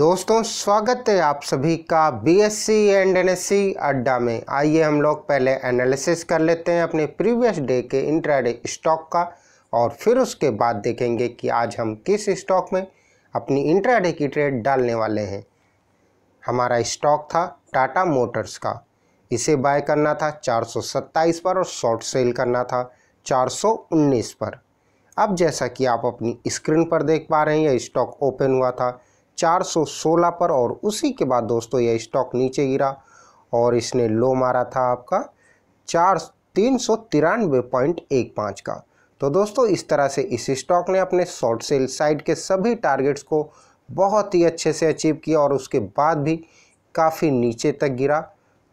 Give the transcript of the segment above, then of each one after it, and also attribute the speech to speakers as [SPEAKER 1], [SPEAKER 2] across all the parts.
[SPEAKER 1] दोस्तों स्वागत है आप सभी का बीएससी एंड एनएससी अड्डा में आइए हम लोग पहले एनालिसिस कर लेते हैं अपने प्रीवियस डे के इंट्राडे स्टॉक का और फिर उसके बाद देखेंगे कि आज हम किस स्टॉक में अपनी इंट्राडे की ट्रेड डालने वाले हैं हमारा स्टॉक था टाटा मोटर्स का इसे बाय करना था सत्ताईस पर और शॉर्ट सेल करना था उन्नीस पर अब जैसा कि आप अपनी स्क्रीन पर देख पा रहे हैं यह स्टॉक ओपन हुआ था 416 पर और उसी के बाद दोस्तों यह स्टॉक नीचे गिरा और इसने लो मारा था आपका चार तीन सौ तिरानवे पॉइंट एक पाँच का तो दोस्तों इस तरह से इस स्टॉक ने अपने शॉर्ट सेल साइड के सभी टारगेट्स को बहुत ही अच्छे से अचीव किया और उसके बाद भी काफ़ी नीचे तक गिरा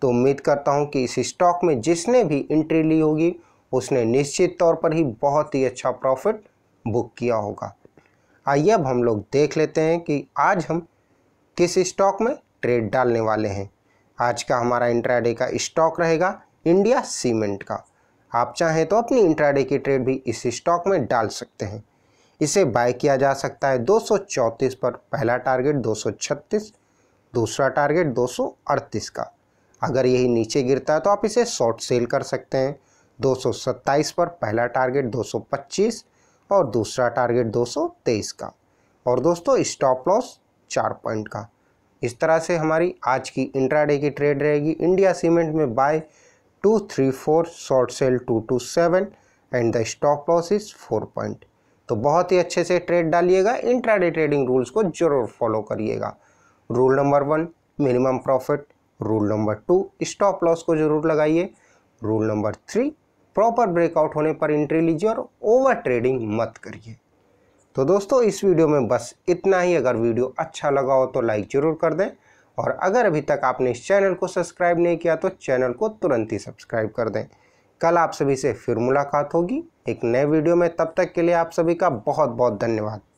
[SPEAKER 1] तो उम्मीद करता हूं कि इस स्टॉक में जिसने भी एंट्री ली होगी उसने निश्चित तौर पर ही बहुत ही अच्छा प्रॉफिट बुक किया होगा आइए अब हम लोग देख लेते हैं कि आज हम किस स्टॉक में ट्रेड डालने वाले हैं आज का हमारा इंट्राडे का स्टॉक रहेगा इंडिया सीमेंट का आप चाहें तो अपनी इंट्राडे की ट्रेड भी इस स्टॉक में डाल सकते हैं इसे बाय किया जा सकता है 234 पर पहला टारगेट 236 दूसरा टारगेट 238 का अगर यही नीचे गिरता है तो आप इसे शॉर्ट सेल कर सकते हैं 227 पर पहला टारगेट 225 और दूसरा टारगेट 223 का और दोस्तों स्टॉप लॉस चार पॉइंट का इस तरह से हमारी आज की इंट्राडे की ट्रेड रहेगी इंडिया सीमेंट में buy two three four short sell two two seven and the stop loss is four point तो बहुत ही अच्छे से ट्रेड डालिएगा इंट्राडे ट्रेडिंग रूल्स को जरूर फॉलो करिएगा rule number one minimum profit rule number two stop loss को जरूर लगाइए rule number three proper breakout होने पर इंट्री लीजिए और ओवर ट्रेडिंग मत करिए तो दोस्तों इस वीडियो में बस इतना ही अगर वीडियो अच्छा लगा हो तो लाइक ज़रूर कर दें और अगर अभी तक आपने इस चैनल को सब्सक्राइब नहीं किया तो चैनल को तुरंत ही सब्सक्राइब कर दें कल आप सभी से फिर मुलाकात होगी एक नए वीडियो में तब तक के लिए आप सभी का बहुत बहुत धन्यवाद